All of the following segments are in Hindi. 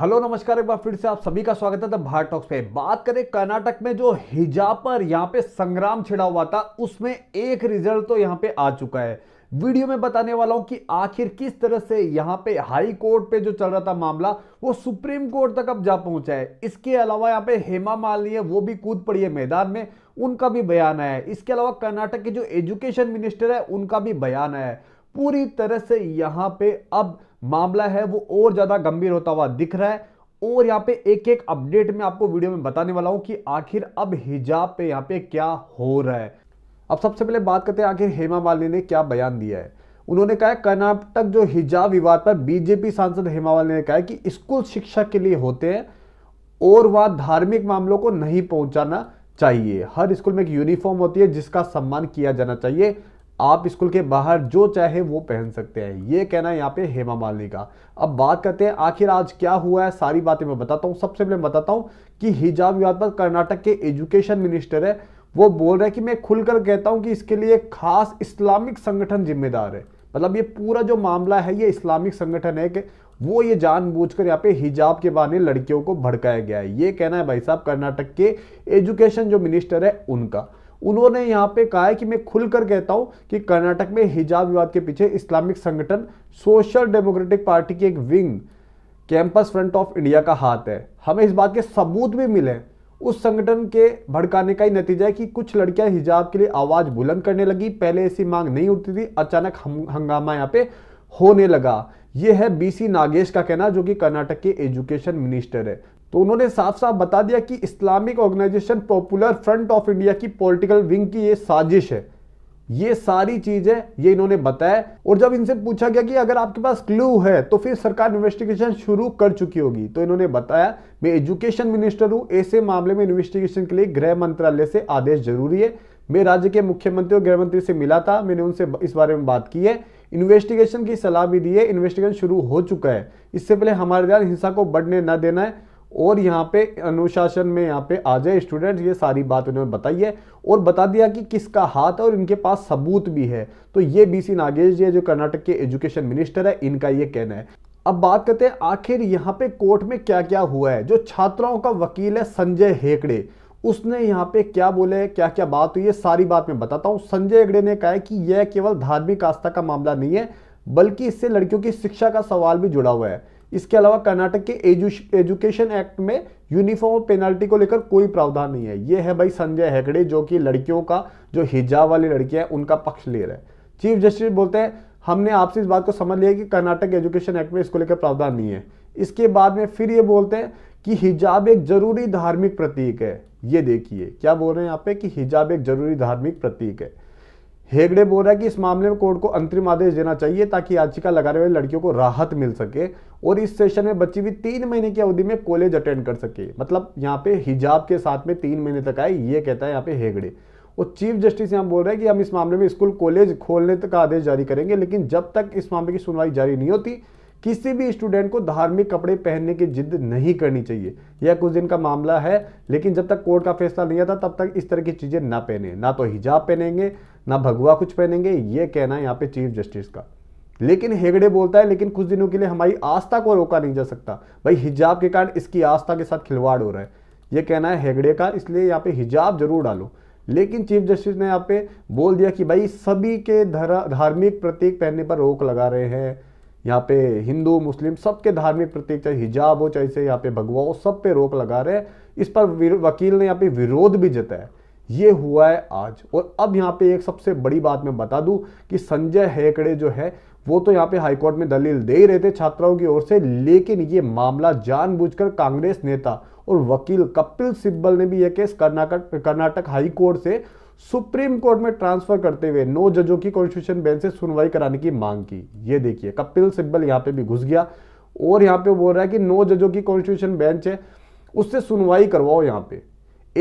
हेलो नमस्कार एक बार फिर से आप सभी का स्वागत है भारत टॉक्स पे बात करें कर्नाटक में जो हिजाब पर यहाँ पे संग्राम छिड़ा हुआ था उसमें एक रिजल्ट तो यहाँ पे आ चुका है वीडियो में बताने वाला हूं कि आखिर किस तरह से यहाँ पे हाई कोर्ट पे जो चल रहा था मामला वो सुप्रीम कोर्ट तक अब जा पहुंचा है इसके अलावा यहाँ पे हेमा मालनी है वो भी कूद पड़ी है मैदान में उनका भी बयान आया है इसके अलावा कर्नाटक के जो एजुकेशन मिनिस्टर है उनका भी बयान आया है पूरी तरह से यहां पे अब मामला है वो और ज्यादा गंभीर होता हुआ दिख रहा है और यहां पे एक एक अपडेट में आपको वीडियो में बताने वाला हूं कि आखिर अब हिजाब पे यहां पे क्या हो रहा है अब सबसे पहले बात करते हैं आखिर हेमा मालिनी ने क्या बयान दिया है उन्होंने कहा कर्नाटक जो हिजाब विवाद पर बीजेपी सांसद हेमा मालिनी ने कहा कि स्कूल शिक्षा के लिए होते हैं और वह धार्मिक मामलों को नहीं पहुंचाना चाहिए हर स्कूल में एक यूनिफॉर्म होती है जिसका सम्मान किया जाना चाहिए आप स्कूल के बाहर जो चाहे वो पहन सकते हैं ये कहना है यहाँ पे हेमा मालिनी का अब बात करते हैं आखिर आज क्या हुआ है सारी बातें मैं बताता हूँ सबसे पहले बताता हूँ कि हिजाब विवाद पर कर्नाटक के एजुकेशन मिनिस्टर है वो बोल रहे हैं कि मैं खुलकर कहता हूँ कि इसके लिए खास इस्लामिक संगठन जिम्मेदार है मतलब ये पूरा जो मामला है ये इस्लामिक संगठन है कि वो ये जानबूझकर यहाँ पे हिजाब के बहाने लड़कियों को भड़काया गया है ये कहना है भाई साहब कर्नाटक के एजुकेशन जो मिनिस्टर है उनका उन्होंने यहाँ पे कहा है कि मैं खुलकर कहता हूँ कि कर्नाटक में हिजाब विवाद के पीछे इस्लामिक संगठन सोशल डेमोक्रेटिक पार्टी की एक wing campus front of India का हाथ है हमें इस बात के सबूत भी मिले उस संगठन के भड़काने का ही नतीजा है कि कुछ लड़कियां हिजाब के लिए आवाज बुलंद करने लगी पहले ऐसी मांग नहीं उठती थी अचानक हंगामा यहाँ पे होने लगा यह है बीसी नागेश का कहना जो कि कर्नाटक के एजुकेशन मिनिस्टर है तो उन्होंने साफ साफ बता दिया कि Islamic organisation popular front of India की पॉलिटिकल विंग की ये साजिश है ये सारी चीज है ये इन्होंने बताया और जब इनसे पूछा गया कि अगर आपके पास क्लू है तो फिर सरकार इन्वेस्टिगेशन शुरू कर चुकी होगी तो इन्होंने बताया मैं एजुकेशन मिनिस्टर हूं ऐसे मामले में इन्वेस्टिगेशन के लिए गृह मंत्रालय से आदेश जरूरी है मैं राज्य के मुख्यमंत्री और गृह मंत्री से मिला था मैंने उनसे इस बारे में बात की है इन्वेस्टिगेशन की सलाह भी दी है इन्वेस्टिगेशन शुरू हो चुका है इससे पहले हमारे द्वारा हिंसा को बढ़ने न देना है और यहाँ पे अनुशासन में यहाँ पे आ जाए स्टूडेंट ये सारी बात उन्होंने बताई है और बता दिया कि किसका हाथ है और इनके पास सबूत भी है तो ये बीसी नागेश जी जो कर्नाटक के एजुकेशन मिनिस्टर है इनका ये कहना है अब बात करते हैं आखिर यहाँ पे कोर्ट में क्या क्या हुआ है जो छात्राओं का वकील है संजय हेगड़े उसने यहाँ पे क्या बोले क्या क्या बात हुई है सारी बात मैं बताता हूँ संजय हेगड़े ने कहा है कि यह केवल धार्मिक आस्था का मामला नहीं है बल्कि इससे लड़कियों की शिक्षा का सवाल भी जुड़ा हुआ है इसके अलावा कर्नाटक के एजुकेशन एक्ट में यूनिफॉर्म पेनल्टी को लेकर कोई प्रावधान नहीं है ये है भाई संजय हेगड़े जो कि लड़कियों का जो हिजाब वाली लड़कियां हैं उनका पक्ष ले रहे हैं चीफ जस्टिस बोलते हैं हमने आपसे इस बात को समझ लिया कि कर्नाटक एजुकेशन एक्ट में इसको लेकर प्रावधान नहीं है इसके बाद में फिर ये बोलते हैं कि हिजाब एक जरूरी धार्मिक प्रतीक है ये देखिए क्या बोल रहे हैं यहाँ पे कि हिजाब एक जरूरी धार्मिक प्रतीक है हेगड़े बोल रहा है कि इस मामले में कोर्ट को अंतरिम आदेश देना चाहिए ताकि याचिका लगाने वाली लड़कियों को राहत मिल सके और इस सेशन में बच्ची भी तीन महीने की अवधि में कॉलेज अटेंड कर सके मतलब यहाँ पे हिजाब के साथ में तीन महीने तक आए ये कहता है यहाँ पे हेगड़े और चीफ जस्टिस यहाँ बोल रहे हैं कि हम इस मामले में स्कूल कॉलेज खोलने तक का आदेश जारी करेंगे लेकिन जब तक इस मामले की सुनवाई जारी नहीं होती किसी भी स्टूडेंट को धार्मिक कपड़े पहनने की जिद नहीं करनी चाहिए यह कुछ दिन का मामला है लेकिन जब तक कोर्ट का फैसला नहीं आता तब तक इस तरह की चीज़ें ना पहने ना तो हिजाब पहनेंगे ना भगवा कुछ पहनेंगे ये कहना है यहाँ पे चीफ जस्टिस का लेकिन हेगड़े बोलता है लेकिन कुछ दिनों के लिए हमारी आस्था को रोका नहीं जा सकता भाई हिजाब के कारण इसकी आस्था के साथ खिलवाड़ हो रहा है ये कहना है हेगड़े का इसलिए यहाँ पे हिजाब जरूर डालो लेकिन चीफ जस्टिस ने यहाँ पे बोल दिया कि भाई सभी के धार्मिक प्रतीक पहनने पर रोक लगा रहे हैं यहाँ पे हिंदू मुस्लिम सबके धार्मिक प्रतीक चाहे हिजाब हो चाहे यहाँ पे भगवा हो सब पे रोक लगा रहे इस पर वकील ने यहाँ पे विरोध भी जताया ये हुआ है आज और अब यहाँ पे एक सबसे बड़ी बात मैं बता दूं कि संजय हेकड़े जो है वो तो यहाँ पे हाईकोर्ट में दलील दे ही रहे थे छात्राओं की ओर से लेकिन ये मामला जानबूझकर कांग्रेस नेता और वकील कपिल सिब्बल ने भी ये केस कर्नाटक कर्नाटक हाईकोर्ट से सुप्रीम कोर्ट में ट्रांसफर करते हुए नौ जजों की कॉन्स्टिट्यूशन बेंच से सुनवाई कराने की मांग की ये देखिए कपिल सिब्बल यहाँ पे भी घुस गया और यहाँ पे बोल रहा है कि नौ जजों की कॉन्स्टिट्यूशन बेंच है उससे सुनवाई करवाओ यहाँ पे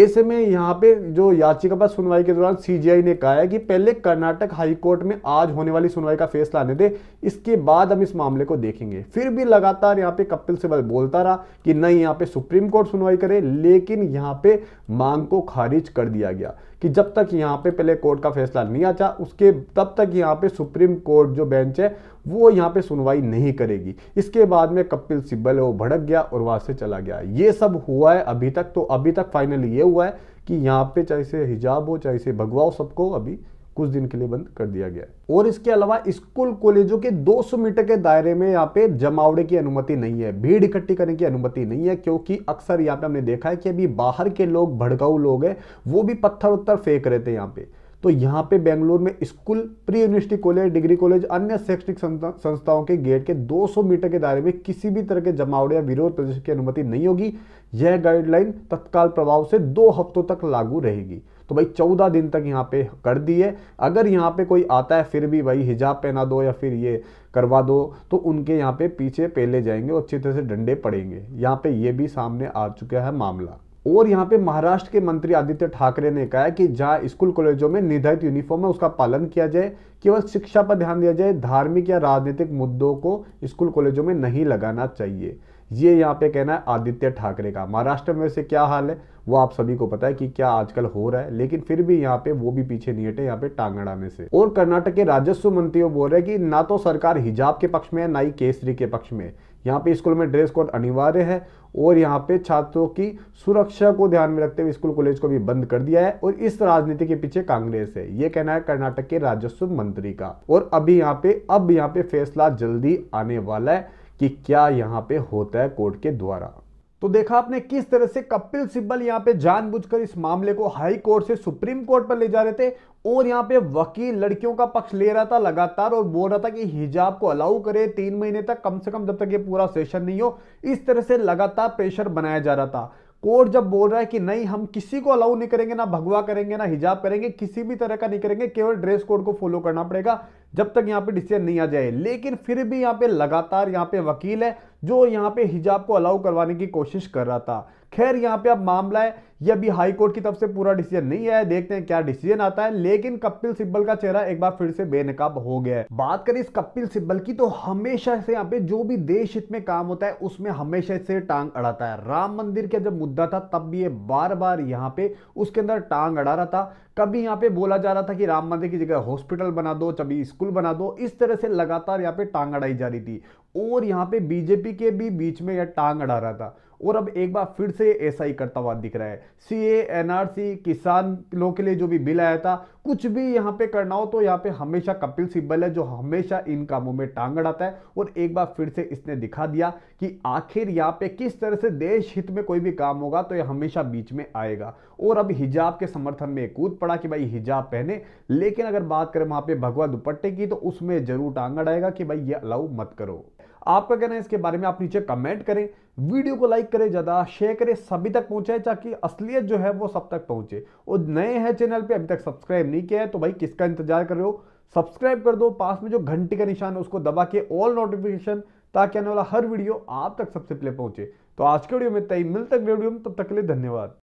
ऐसे में यहाँ पे जो याचिका पर सुनवाई के दौरान सीजीआई ने कहा है कि पहले कर्नाटक हाईकोर्ट में आज होने वाली सुनवाई का फैसला आने दे इसके बाद हम इस मामले को देखेंगे फिर भी लगातार यहाँ पे कपिल सिब्बल बोलता रहा कि नहीं यहाँ पे सुप्रीम कोर्ट सुनवाई करे लेकिन यहाँ पे मांग को खारिज कर दिया गया कि जब तक यहाँ पे पहले कोर्ट का फैसला नहीं आता उसके तब तक यहाँ पे सुप्रीम कोर्ट जो बेंच है वो यहाँ पे सुनवाई नहीं करेगी इसके बाद में कपिल सिब्बल है वो भड़क गया और वहाँ से चला गया ये सब हुआ है अभी तक तो अभी तक फाइनल ये हुआ है कि यहाँ पे चाहे से हिजाब हो चाहे से भगवाओ सबको अभी कुछ दिन के लिए बंद कर दिया गया और इसके अलावा स्कूल कॉलेजों के 200 मीटर के दायरे में यहाँ पे जमावड़े की अनुमति नहीं है भीड़ इकट्ठी करने की अनुमति नहीं है क्योंकि अक्सर यहाँ पे हमने देखा है कि अभी बाहर के लोग भड़काऊ लोग हैं वो भी पत्थर उत्थर फेंक रहे थे यहाँ पे तो यहाँ पे बेंगलोर में school pre university college degree college अन्य शैक्षणिक संस्थाओं के गेट के 200 मीटर के दायरे में किसी भी तरह के जमावड़े या विरोध प्रदर्शन की अनुमति नहीं होगी यह गाइडलाइन तत्काल प्रभाव से दो हफ्तों तक लागू रहेगी तो भाई चौदह दिन तक यहाँ पे कर दिए अगर यहाँ पे कोई आता है फिर भी भाई हिजाब पहना दो या फिर ये करवा दो तो उनके यहाँ पे पीछे पहले जाएंगे और अच्छी तरह से डंडे पड़ेंगे यहाँ पे ये भी सामने आ चुका है मामला और यहाँ पे महाराष्ट्र के मंत्री आदित्य ठाकरे ने कहा कि जहाँ स्कूल कॉलेजों में निर्धारित यूनिफॉर्म है उसका पालन किया जाए केवल शिक्षा पर ध्यान दिया जाए धार्मिक या राजनीतिक मुद्दों को स्कूल कॉलेजों में नहीं लगाना चाहिए ये यहाँ पे कहना है आदित्य ठाकरे का महाराष्ट्र में से क्या हाल है वो आप सभी को पता है कि क्या आजकल हो रहा है लेकिन फिर भी यहाँ पे वो भी पीछे नहीं हटे यहाँ पे टांगड़ा में से और कर्नाटक के राजस्व मंत्री वो बोल रहे हैं कि ना तो सरकार हिजाब के पक्ष में है ना ही केसरी के पक्ष में यहाँ पे स्कूल में ड्रेस कोड अनिवार्य है और यहाँ पे छात्रों की सुरक्षा को ध्यान में रखते हुए स्कूल कॉलेज को भी बंद कर दिया है और इस राजनीति के पीछे कांग्रेस है ये कहना है कर्नाटक के राजस्व मंत्री का और अभी यहाँ पे अब यहाँ पे फैसला जल्दी आने वाला है कि क्या यहाँ पे होता है कोर्ट के द्वारा तो देखा आपने किस तरह से कपिल सिब्बल यहाँ पे जानबूझकर इस मामले को हाई कोर्ट से सुप्रीम कोर्ट पर ले जा रहे थे और यहाँ पे वकील लड़कियों का पक्ष ले रहा था लगातार और बोल रहा था कि हिजाब को अलाउ करे तीन महीने तक कम से कम जब तक ये पूरा सेशन नहीं हो इस तरह से लगातार प्रेशर बनाया जा रहा था कोर्ट जब बोल रहा है कि नहीं हम किसी को अलाउ नहीं करेंगे ना भगवा करेंगे ना हिजाब करेंगे किसी भी तरह का नहीं करेंगे केवल ड्रेस कोड को फॉलो करना पड़ेगा जब तक यहाँ पे डिसीजन नहीं आ जाए लेकिन फिर भी यहाँ पे लगातार यहाँ पे वकील है जो यहाँ पे हिजाब को अलाउ करवाने की कोशिश कर रहा था खैर यहाँ पे अब मामला है ये अभी हाई कोर्ट की तरफ से पूरा डिसीजन नहीं आया देखते हैं क्या डिसीजन आता है लेकिन कपिल सिब्बल का चेहरा एक बार फिर से बेनकाब हो गया है बात करें इस कपिल सिब्बल की तो हमेशा से यहाँ पे जो भी देश हित में काम होता है उसमें हमेशा से टांग अड़ाता है राम मंदिर का जब मुद्दा था तब भी ये बार बार यहाँ पे उसके अंदर टांग अड़ा रहा था कभी यहाँ पे बोला जा रहा था कि राम मंदिर की जगह हॉस्पिटल बना दो कभी स्कूल पुल बना दो इस तरह से लगातार यहाँ पे टांग अड़ाई जा रही थी और यहाँ पे बीजेपी के भी बीच में यह टांग अड़ा रहा था और अब एक बार फिर से ऐसा ही करता हुआ दिख रहा है सी एनआरसी किसान लोग के लिए जो भी बिल आया था कुछ भी यहाँ पे करना हो तो यहाँ पे हमेशा कपिल सिब्बल है जो हमेशा इन कामों में टांग अड़ाता है और एक बार फिर से इसने दिखा दिया कि आखिर यहाँ पे किस तरह से देश हित में कोई भी काम होगा तो यह हमेशा बीच में आएगा और अब हिजाब के समर्थन में कूद पड़ा कि भाई हिजाब पहने लेकिन अगर बात करें वहाँ पे भगवा दुपट्टे की तो उसमें जरूर टांग अड़ाएगा कि भाई ये अलाउ मत करो आपका कहना है इसके बारे में आप नीचे कमेंट करें वीडियो को लाइक करें ज़्यादा शेयर करें सभी तक पहुंचे ताकि असलियत जो है वो सब तक पहुंचे और नए हैं चैनल पे अभी तक सब्सक्राइब नहीं किया है तो भाई किसका इंतजार कर रहे हो सब्सक्राइब कर दो पास में जो घंटी का निशान है उसको दबा के ऑल नोटिफिकेशन ताकि आने वाला हर वीडियो आप तक सबसे पहले पहुंचे तो आज के वीडियो में तय मिल तक वीडियो में तब तक के लिए धन्यवाद